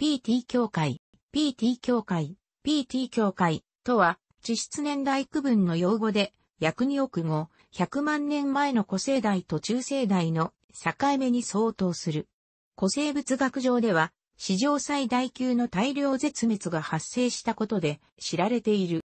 PT 協会、PT 協会、PT 協会とは、地質年代区分の用語で、約2億後、100万年前の古生代と中生代の境目に相当する。古生物学上では、史上最大級の大量絶滅が発生したことで知られている。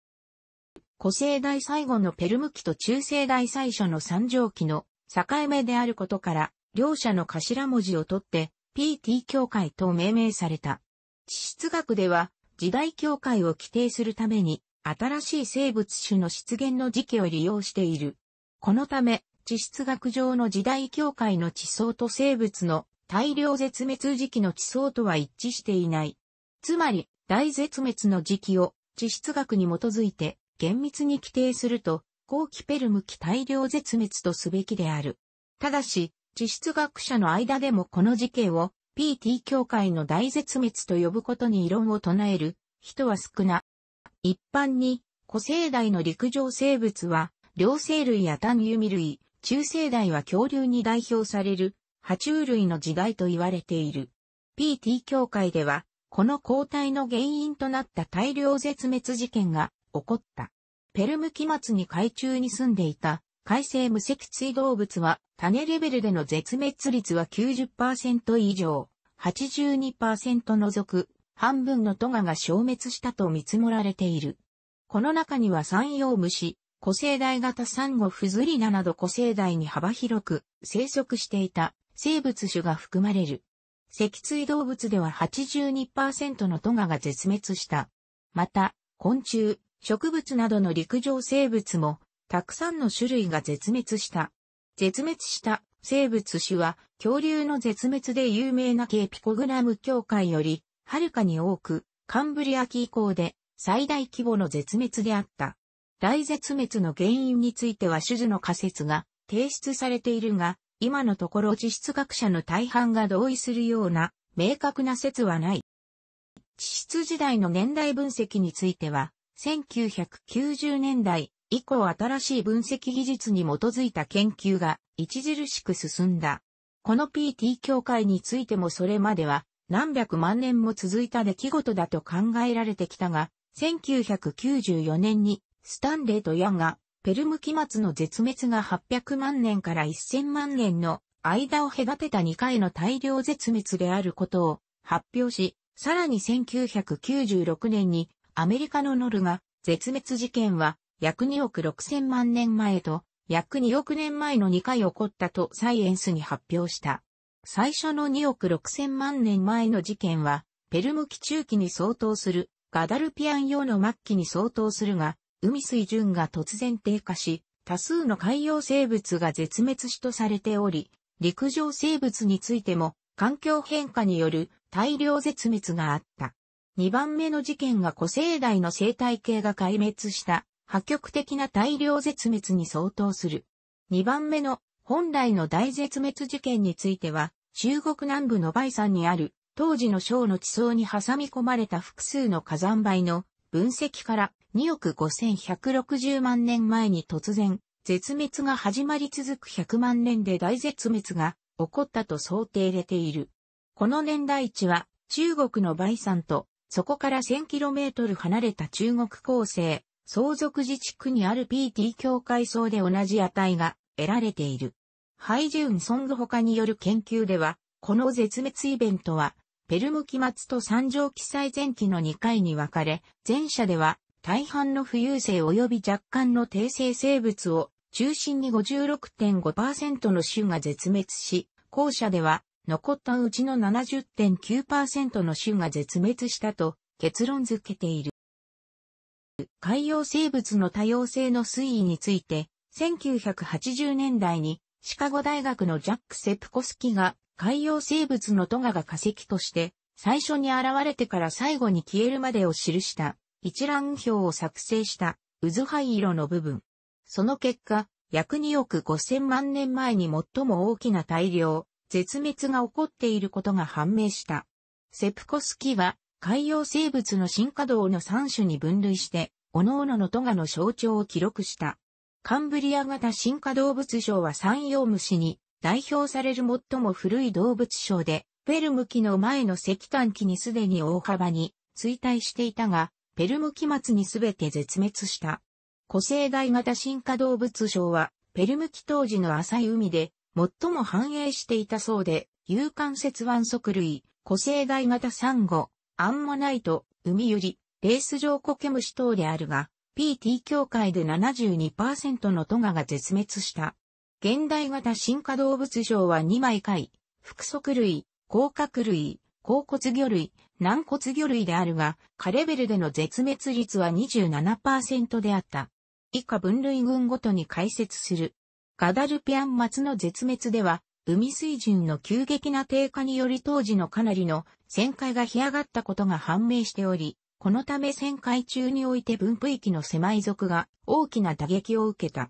古生代最後のペルム期と中生代最初の三畳期の境目であることから、両者の頭文字を取って PT 協会と命名された。地質学では、時代境界を規定するために、新しい生物種の出現の時期を利用している。このため、地質学上の時代境界の地層と生物の大量絶滅時期の地層とは一致していない。つまり、大絶滅の時期を地質学に基づいて厳密に規定すると、後期ペルム期大量絶滅とすべきである。ただし、地質学者の間でもこの事件を PT 協会の大絶滅と呼ぶことに異論を唱える人は少な。一般に古生代の陸上生物は両生類や単弓類、中生代は恐竜に代表される爬虫類の時代と言われている。PT 協会ではこの抗体の原因となった大量絶滅事件が起こった。ペルム期末に海中に住んでいた海生無脊椎動物は種レベルでの絶滅率は90%以上、82%除く、半分のトガが消滅したと見積もられている。この中には山陽虫、古生代型サンゴフズリナなど古生代に幅広く生息していた生物種が含まれる。脊椎動物では82%のトガが絶滅した。また、昆虫、植物などの陸上生物もたくさんの種類が絶滅した。絶滅した生物種は恐竜の絶滅で有名なケーピコグラム協会よりはるかに多くカンブリア紀以降で最大規模の絶滅であった。大絶滅の原因については種々の仮説が提出されているが、今のところ地質学者の大半が同意するような明確な説はない。地質時代の年代分析については、1990年代、以降新しい分析技術に基づいた研究が著しく進んだ。この PT 協会についてもそれまでは何百万年も続いた出来事だと考えられてきたが、1994年にスタンレーとヤンがペルム期末の絶滅が800万年から1000万年の間を隔てた2回の大量絶滅であることを発表し、さらに1996年にアメリカのノルが絶滅事件は約2億6千万年前と、約2億年前の2回起こったとサイエンスに発表した。最初の2億6千万年前の事件は、ペルム期中期に相当する、ガダルピアン用の末期に相当するが、海水準が突然低下し、多数の海洋生物が絶滅しとされており、陸上生物についても環境変化による大量絶滅があった。2番目の事件が古生代の生態系が壊滅した破局的な大量絶滅に相当する。2番目の本来の大絶滅事件については、中国南部の梅山にある当時の省の地層に挟み込まれた複数の火山灰の分析から2億5160万年前に突然、絶滅が始まり続く100万年で大絶滅が起こったと想定れている。この年代値は中国の梅山とそこから 1000km 離れた中国構成相続自治区にある PT 境界層で同じ値が得られている。ハイジュン・ソング他による研究では、この絶滅イベントは、ペルム期末と三条記載前期の2回に分かれ、前者では大半の浮遊性及び若干の低生生物を中心に56.5%の種が絶滅し、後者では残ったうちの70.9%の種が絶滅したと結論付けている。海洋生物の多様性の推移について、1980年代にシカゴ大学のジャック・セプコスキが海洋生物のトガが化石として最初に現れてから最後に消えるまでを記した一覧表を作成した渦灰色の部分。その結果、約2億5000万年前に最も大きな大量、絶滅が起こっていることが判明した。セプコスキは海洋生物の進化道の3種に分類して、各々のトガの象徴を記録した。カンブリア型進化動物賞は山陽虫に代表される最も古い動物賞で、ペルム期の前の石炭期にすでに大幅に衰退していたが、ペルム期末にすべて絶滅した。古生代型進化動物賞は、ペルム期当時の浅い海で最も繁栄していたそうで、有関節腕足類、古生代型サンゴ、アンモナイト、ウミユリ、レース上コケムシ等であるが、PT 協会で72%のトガが絶滅した。現代型進化動物賞は2枚貝、腹足類、甲殻類、甲骨魚類、軟骨魚類であるが、下レベルでの絶滅率は27%であった。以下分類群ごとに解説する。ガダルピアン松の絶滅では、海水準の急激な低下により当時のかなりの旋回が干上がったことが判明しており、このため旋回中において分布域の狭い族が大きな打撃を受けた。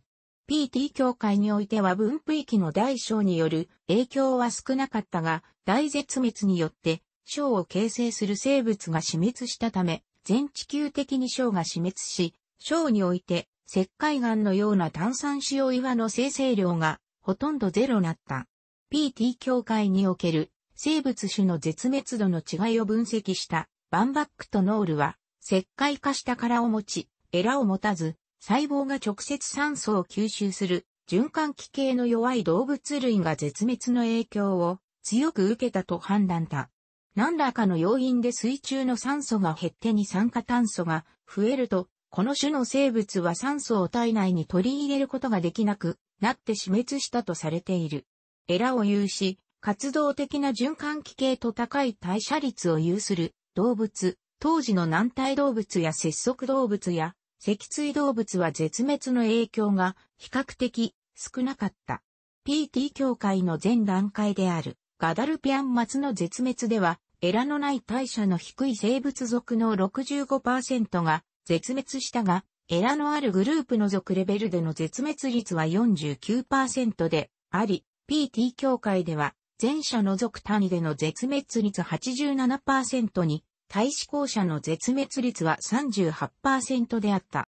PT 協会においては分布域の大小による影響は少なかったが、大絶滅によって小を形成する生物が死滅したため、全地球的に小が死滅し、小において石灰岩のような炭酸塩岩の生成量がほとんどゼロなった。PT 協会における生物種の絶滅度の違いを分析したバンバックとノールは石灰化した殻を持ち、エラを持たず、細胞が直接酸素を吸収する循環器系の弱い動物類が絶滅の影響を強く受けたと判断た。何らかの要因で水中の酸素が減って二酸化炭素が増えると、この種の生物は酸素を体内に取り入れることができなくなって死滅したとされている。エラを有し、活動的な循環器系と高い代謝率を有する動物、当時の軟体動物や節足動物や脊椎動物は絶滅の影響が比較的少なかった。PT 協会の前段階であるガダルピアン松の絶滅では、エラのない代謝の低い生物族の65%が絶滅したが、エラのあるグループの属レベルでの絶滅率は49%であり、PT 協会では、前者除く単位での絶滅率87%に、対志向者の絶滅率は38%であった。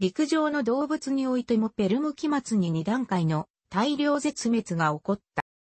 陸上の動物においてもペルム期末に2段階の大量絶滅が起こっ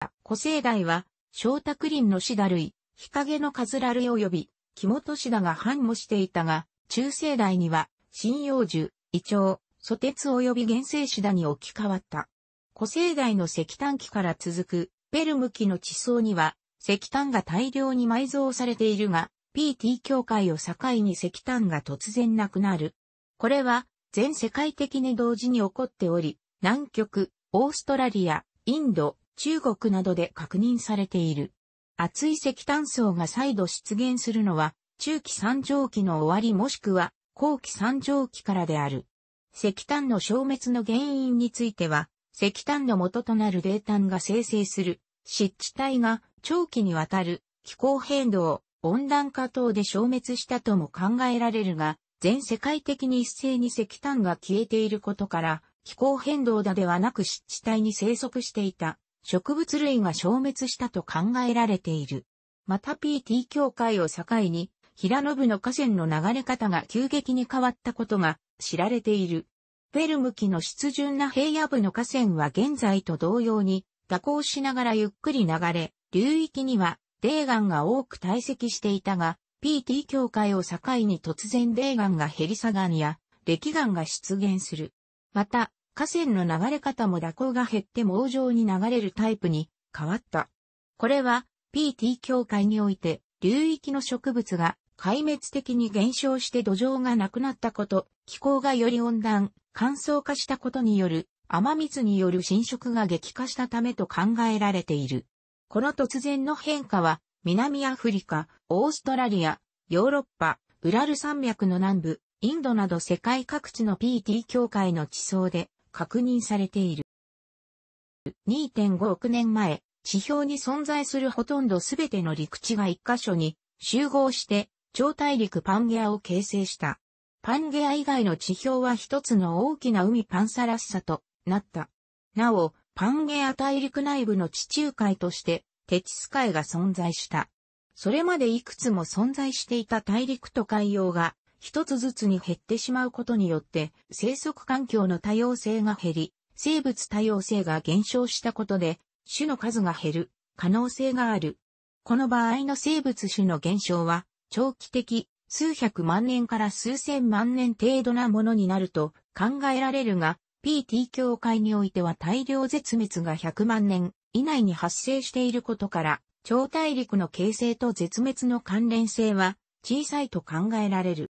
た。古生代は、小卓林のシダ類、日陰のカズラ類及び、木本シダが繁茂していたが、中生代には、針葉樹、イチョウ、ソテツ及び原生シダに置き換わった。古生代の石炭期から続くペルム紀の地層には石炭が大量に埋蔵されているが、PT 境界を境に石炭が突然なくなる。これは全世界的に同時に起こっており、南極、オーストラリア、インド、中国などで確認されている。厚い石炭層が再度出現するのは、中期三畳期の終わりもしくは後期三畳期からである。石炭の消滅の原因については、石炭の元となる冷炭が生成する湿地帯が長期にわたる気候変動、温暖化等で消滅したとも考えられるが、全世界的に一斉に石炭が消えていることから、気候変動だではなく湿地帯に生息していた植物類が消滅したと考えられている。また PT 協会を境に、平野部の河川の流れ方が急激に変わったことが知られている。ペルム紀の湿潤な平野部の河川は現在と同様に蛇行しながらゆっくり流れ、流域には泥岩が多く堆積していたが、PT 境界を境に突然泥岩が減り下がや、礫岩が出現する。また、河川の流れ方も蛇行が減って網状に流れるタイプに変わった。これは PT 境界において流域の植物が壊滅的に減少して土壌がなくなったこと、気候がより温暖、乾燥化したことによる雨水による浸食が激化したためと考えられている。この突然の変化は、南アフリカ、オーストラリア、ヨーロッパ、ウラル山脈の南部、インドなど世界各地の PT 協会の地層で確認されている。2.5億年前、地表に存在するほとんどすべての陸地が一箇所に集合して、超大陸パンゲアを形成した。パンゲア以外の地表は一つの大きな海パンサラッサとなった。なお、パンゲア大陸内部の地中海として、テチス海が存在した。それまでいくつも存在していた大陸と海洋が、一つずつに減ってしまうことによって、生息環境の多様性が減り、生物多様性が減少したことで、種の数が減る可能性がある。この場合の生物種の減少は、長期的数百万年から数千万年程度なものになると考えられるが、PT 境会においては大量絶滅が100万年以内に発生していることから、超大陸の形成と絶滅の関連性は小さいと考えられる。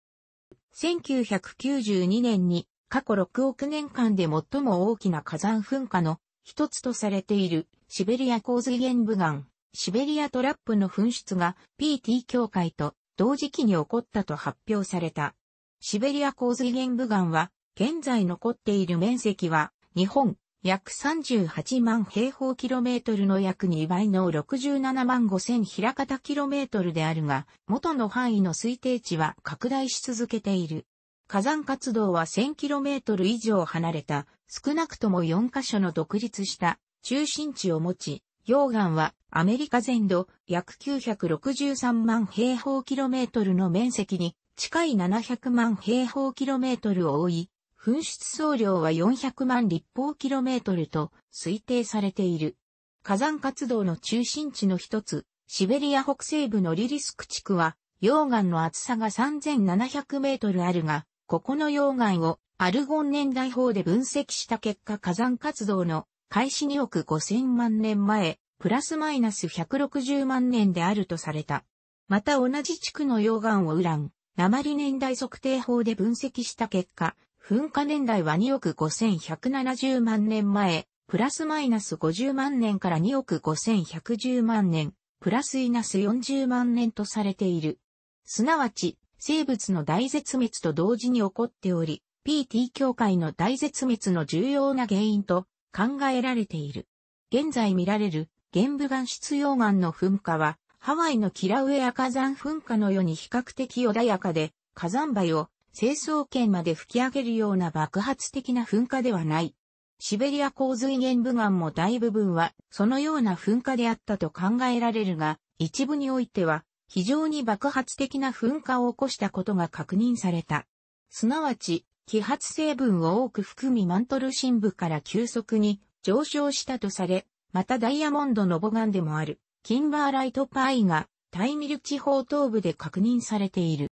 1992年に過去6億年間で最も大きな火山噴火の一つとされているシベリア洪水源部岩、シベリアトラップの噴出が PT 境界と同時期に起こったと発表された。シベリア洪水玄武岩は、現在残っている面積は、日本、約38万平方キロメートルの約2倍の67万5千平方キロメートルであるが、元の範囲の推定値は拡大し続けている。火山活動は1 0 0 0キロメートル以上離れた、少なくとも4カ所の独立した中心地を持ち、溶岩はアメリカ全土約963万平方キロメートルの面積に近い700万平方キロメートルを覆い、噴出総量は400万立方キロメートルと推定されている。火山活動の中心地の一つ、シベリア北西部のリリスク地区は、溶岩の厚さが3700メートルあるが、ここの溶岩をアルゴン年代法で分析した結果火山活動の開始2億5000万年前、プラスマイナス160万年であるとされた。また同じ地区の溶岩をウラン、鉛年代測定法で分析した結果、噴火年代は2億5170万年前、プラスマイナス50万年から2億5110万年、プラスイナス40万年とされている。すなわち、生物の大絶滅と同時に起こっており、PT 境界の大絶滅の重要な原因と考えられている。現在見られる玄武岩質溶岩の噴火は、ハワイのキラウエア火山噴火のように比較的穏やかで、火山灰を成層圏まで吹き上げるような爆発的な噴火ではない。シベリア洪水玄武岩も大部分はそのような噴火であったと考えられるが、一部においては非常に爆発的な噴火を起こしたことが確認された。すなわち、揮発成分を多く含みマントル深部から急速に上昇したとされ、またダイヤモンドの母岩でもある、キンバーライトパイが、タイミル地方東部で確認されている。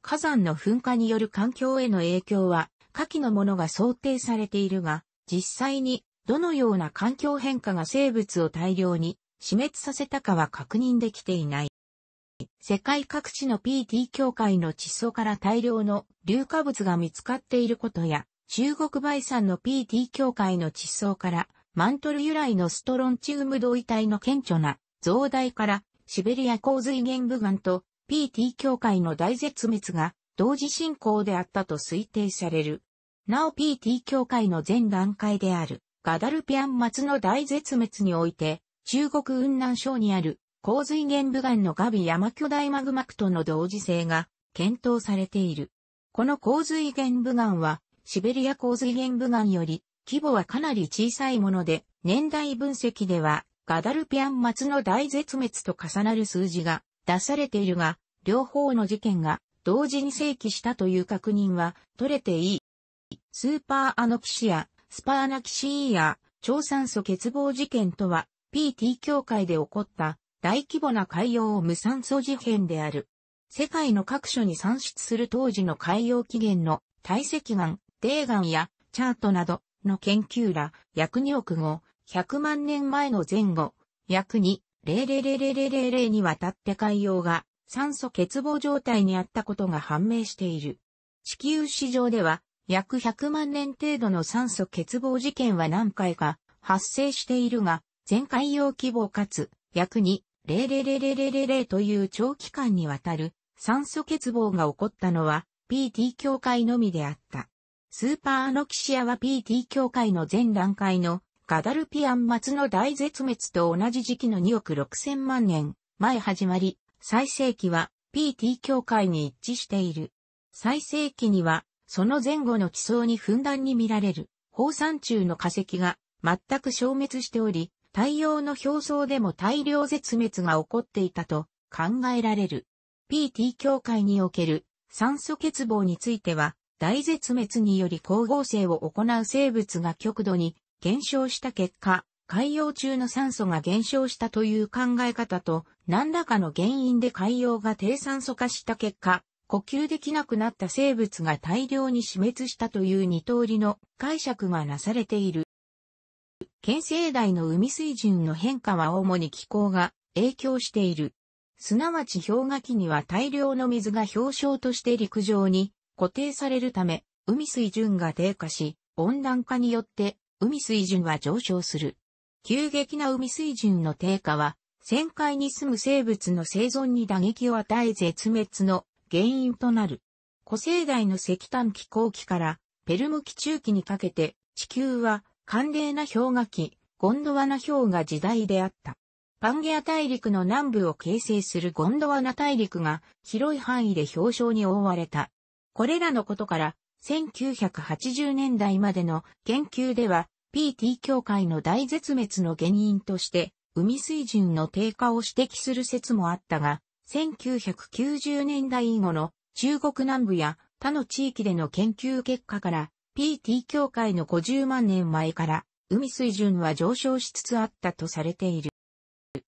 火山の噴火による環境への影響は、下記のものが想定されているが、実際にどのような環境変化が生物を大量に死滅させたかは確認できていない。世界各地の PT 協会の地層から大量の硫化物が見つかっていることや、中国バイサンの PT 協会の地層からマントル由来のストロンチウム同位体の顕著な増大からシベリア洪水玄部岩と PT 協会の大絶滅が同時進行であったと推定される。なお PT 協会の前段階であるガダルピアン末の大絶滅において中国雲南省にある洪水源部岩のガビ山巨大マグマクとの同時性が検討されている。この洪水源部岩は、シベリア洪水源部岩より、規模はかなり小さいもので、年代分析では、ガダルピアン末の大絶滅と重なる数字が出されているが、両方の事件が同時に正規したという確認は取れていい。スーパーアノキシア、スパーナキシーや、超酸素欠乏事件とは、PT 協会で起こった大規模な海洋無酸素事変である。世界の各所に産出する当時の海洋起源の堆積岩、泥岩やチャートなどの研究ら約2億後、100万年前の前後、約2、0 0 0 0にわたって海洋が酸素欠乏状態にあったことが判明している。地球史上では約100万年程度の酸素欠乏事件は何回か発生しているが、全海洋規模かつ約2、00000という長期間にわたる酸素欠乏が起こったのは PT 協会のみであった。スーパーアノキシアは PT 協会の全段階のガダルピアン末の大絶滅と同じ時期の2億6千万年前始まり、最盛期は PT 協会に一致している。最盛期には、その前後の地層にふんだんに見られる、放散中の化石が全く消滅しており、太陽の表層でも大量絶滅が起こっていたと考えられる。PT 協会における酸素欠乏については、大絶滅により光合成を行う生物が極度に減少した結果、海洋中の酸素が減少したという考え方と、何らかの原因で海洋が低酸素化した結果、呼吸できなくなった生物が大量に死滅したという二通りの解釈がなされている。県西大の海水準の変化は主に気候が影響している。すなわち氷河期には大量の水が氷床として陸上に固定されるため、海水準が低下し、温暖化によって海水準は上昇する。急激な海水準の低下は、旋海に住む生物の生存に打撃を与え絶滅の原因となる。古生代の石炭気候期からペルム期中期にかけて地球は寒冷な氷河期、ゴンドワナ氷河時代であった。パンゲア大陸の南部を形成するゴンドワナ大陸が広い範囲で氷床に覆われた。これらのことから、1980年代までの研究では、PT 協会の大絶滅の原因として、海水準の低下を指摘する説もあったが、1990年代以後の中国南部や他の地域での研究結果から、PT 協会の50万年前から海水準は上昇しつつあったとされている。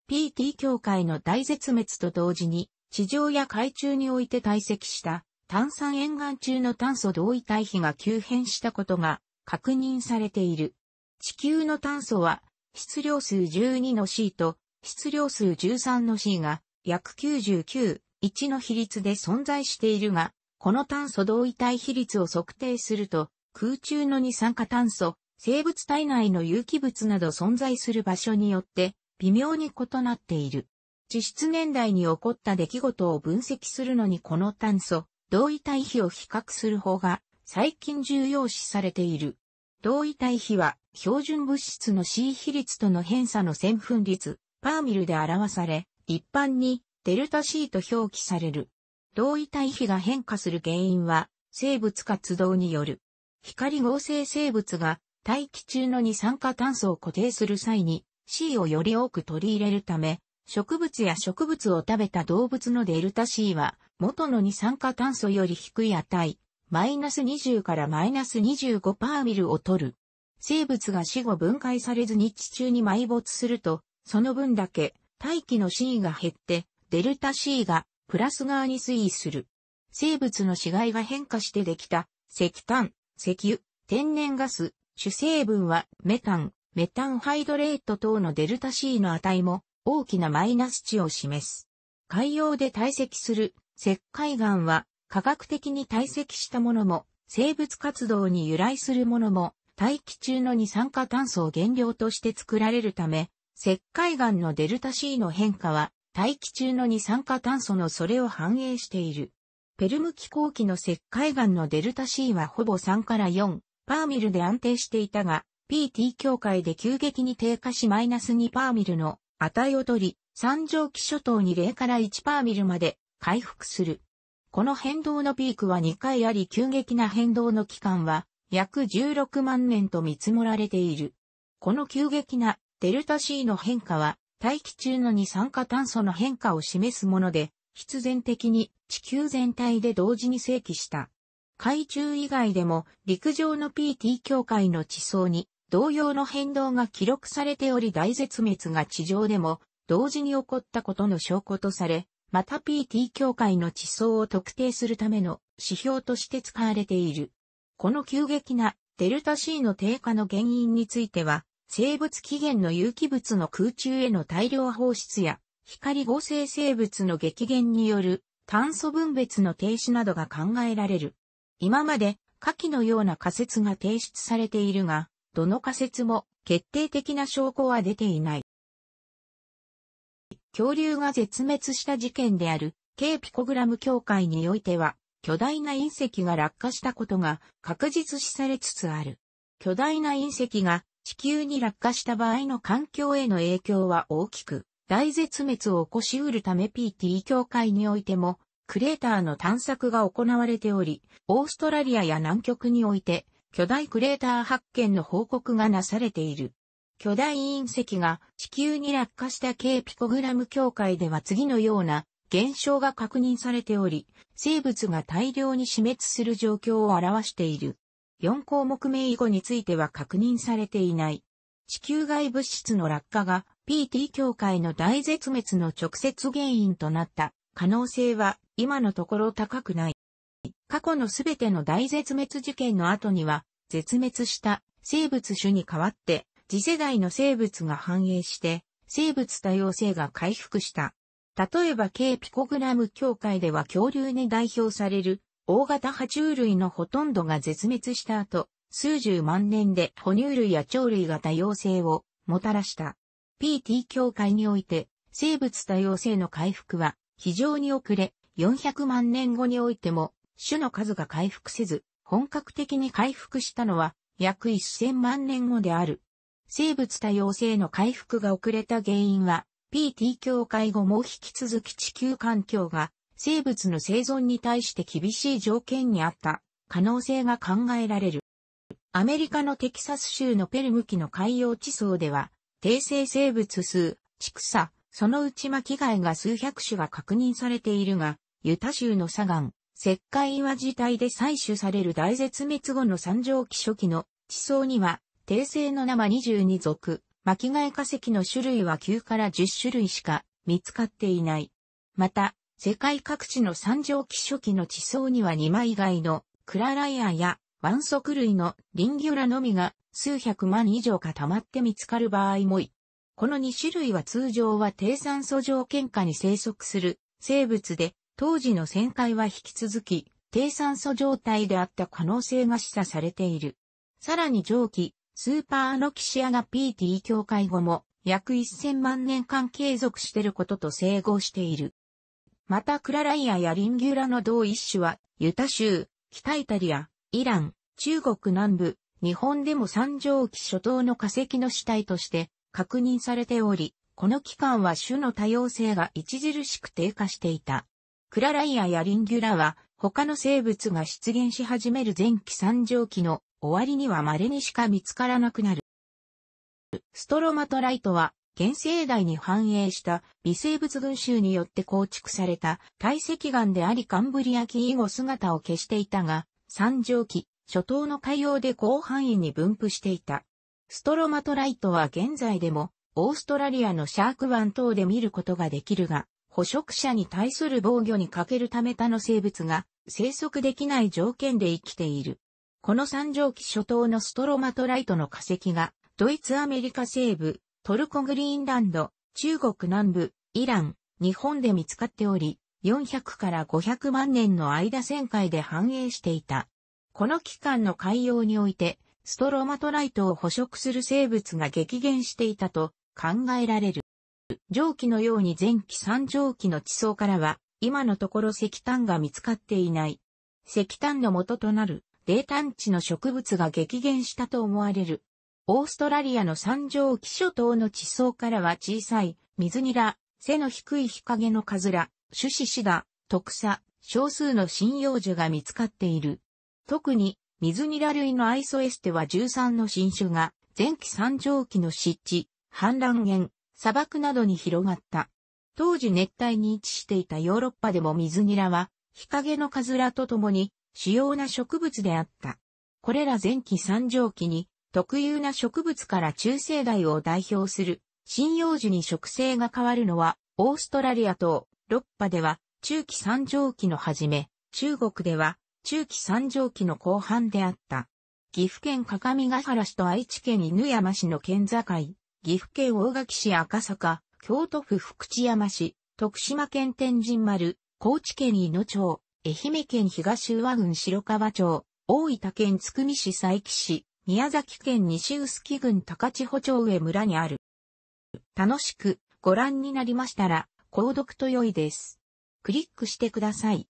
PT 協会の大絶滅と同時に地上や海中において堆積した炭酸沿岸中の炭素同位体比が急変したことが確認されている。地球の炭素は質量数12の C と質量数13の C が約99、1の比率で存在しているが、この炭素同位体比率を測定すると空中の二酸化炭素、生物体内の有機物など存在する場所によって微妙に異なっている。地質年代に起こった出来事を分析するのにこの炭素、同位体比を比較する方が最近重要視されている。同位体比は標準物質の C 比率との偏差の線分率、パーミルで表され、一般にデルタ C と表記される。同位体比が変化する原因は生物活動による。光合成生物が大気中の二酸化炭素を固定する際に C をより多く取り入れるため、植物や植物を食べた動物のデルタ C は元の二酸化炭素より低い値、マイナス20からマイナス25パーミルを取る。生物が死後分解されずに地中に埋没すると、その分だけ大気の C が減って、デルタ C がプラス側に推移する。生物の死骸が変化してできた石炭、石油、天然ガス、主成分はメタン、メタンハイドレート等のデルタ C の値も大きなマイナス値を示す。海洋で堆積する石灰岩は科学的に堆積したものも生物活動に由来するものも大気中の二酸化炭素を原料として作られるため石灰岩のデルタ C の変化は大気中の二酸化炭素のそれを反映している。ペルム気候期の石灰岩のデルタ C はほぼ3から4パーミルで安定していたが、PT 境界で急激に低下しマイナス2パーミルの値を取り、三条気諸島に0から1パーミルまで回復する。この変動のピークは2回あり急激な変動の期間は約16万年と見積もられている。この急激なデルタ C の変化は大気中の二酸化炭素の変化を示すもので必然的に地球全体で同時に正規した。海中以外でも陸上の PT 境界の地層に同様の変動が記録されており大絶滅が地上でも同時に起こったことの証拠とされ、また PT 境界の地層を特定するための指標として使われている。この急激なデルタ C の低下の原因については、生物起源の有機物の空中への大量放出や、光合成生物の激減による炭素分別の停止などが考えられる。今まで下記のような仮説が提出されているが、どの仮説も決定的な証拠は出ていない。恐竜が絶滅した事件である、K ピコグラム協会においては、巨大な隕石が落下したことが確実視されつつある。巨大な隕石が地球に落下した場合の環境への影響は大きく、大絶滅を起こしうるため PT 協会においても、クレーターの探索が行われており、オーストラリアや南極において、巨大クレーター発見の報告がなされている。巨大隕石が地球に落下した K ピコグラム境界では次のような現象が確認されており、生物が大量に死滅する状況を表している。4項目目以後については確認されていない。地球外物質の落下が PT 協会の大絶滅の直接原因となった可能性は今のところ高くない。過去のすべての大絶滅事件の後には、絶滅した生物種に代わって、次世代の生物が繁栄して、生物多様性が回復した。例えば、K ピコグラム協会では恐竜に代表される、大型爬虫類のほとんどが絶滅した後、数十万年で哺乳類や鳥類が多様性をもたらした。PT 協会において、生物多様性の回復は非常に遅れ、400万年後においても、種の数が回復せず、本格的に回復したのは約1000万年後である。生物多様性の回復が遅れた原因は、PT 協会後も引き続き地球環境が生物の生存に対して厳しい条件にあった可能性が考えられる。アメリカのテキサス州のペルム機の海洋地層では、定性生物数、畜産、そのうち巻貝が数百種が確認されているが、ユタ州の砂岩、石灰岩自体で採取される大絶滅後の三畳期初期の地層には、定性の生22属、巻貝化石の種類は9から10種類しか見つかっていない。また、世界各地の三畳期初期の地層には二枚貝のクラライアやワンソク類のリンギュラのみが数百万以上が溜まって見つかる場合もい。この2種類は通常は低酸素条件下に生息する生物で、当時の旋回は引き続き低酸素状態であった可能性が示唆されている。さらに上記、スーパーアノキシアが PT 境界後も約1000万年間継続していることと整合している。またクラライアやリンギュラの同一種は、ユタ州、北イタリア、イラン、中国南部、日本でも三畳紀初頭の化石の死体として確認されており、この期間は種の多様性が著しく低下していた。クラライアやリンギュラは他の生物が出現し始める前期三畳期の終わりには稀にしか見つからなくなる。ストロマトライトは原生代に反映した微生物群衆によって構築された堆積岩でありカンブリア紀以後姿を消していたが、三畳期、初頭の海洋で広範囲に分布していた。ストロマトライトは現在でも、オーストラリアのシャーク湾等で見ることができるが、捕食者に対する防御に欠けるため他の生物が生息できない条件で生きている。この三畳期初頭のストロマトライトの化石が、ドイツアメリカ西部、トルコグリーンランド、中国南部、イラン、日本で見つかっており、400から500万年の間旋回で繁栄していた。この期間の海洋において、ストロマトライトを捕食する生物が激減していたと考えられる。蒸気のように前期三蒸気の地層からは、今のところ石炭が見つかっていない。石炭の元となる、泥炭地の植物が激減したと思われる。オーストラリアの三蒸気諸島の地層からは小さい、水ニラ、背の低い日陰のカズラ、種子シダ、特サ、少数の針葉樹が見つかっている。特に、水ニラ類のアイソエステは13の新種が、前期三畳期の湿地、氾濫源、砂漠などに広がった。当時熱帯に位置していたヨーロッパでも水ニラは、日陰のカズラと共に、主要な植物であった。これら前期三畳期に、特有な植物から中生代を代表する、針葉樹に植生が変わるのは、オーストラリアとロッパでは、中期三畳期のはじめ、中国では、中期三条期の後半であった。岐阜県各務原市と愛知県犬山市の県境、岐阜県大垣市赤坂、京都府福知山市、徳島県天神丸、高知県伊野町、愛媛県東和郡白川町、大分県津久見市佐伯市、宮崎県西臼杵郡高千穂町上村にある。楽しくご覧になりましたら、購読と良いです。クリックしてください。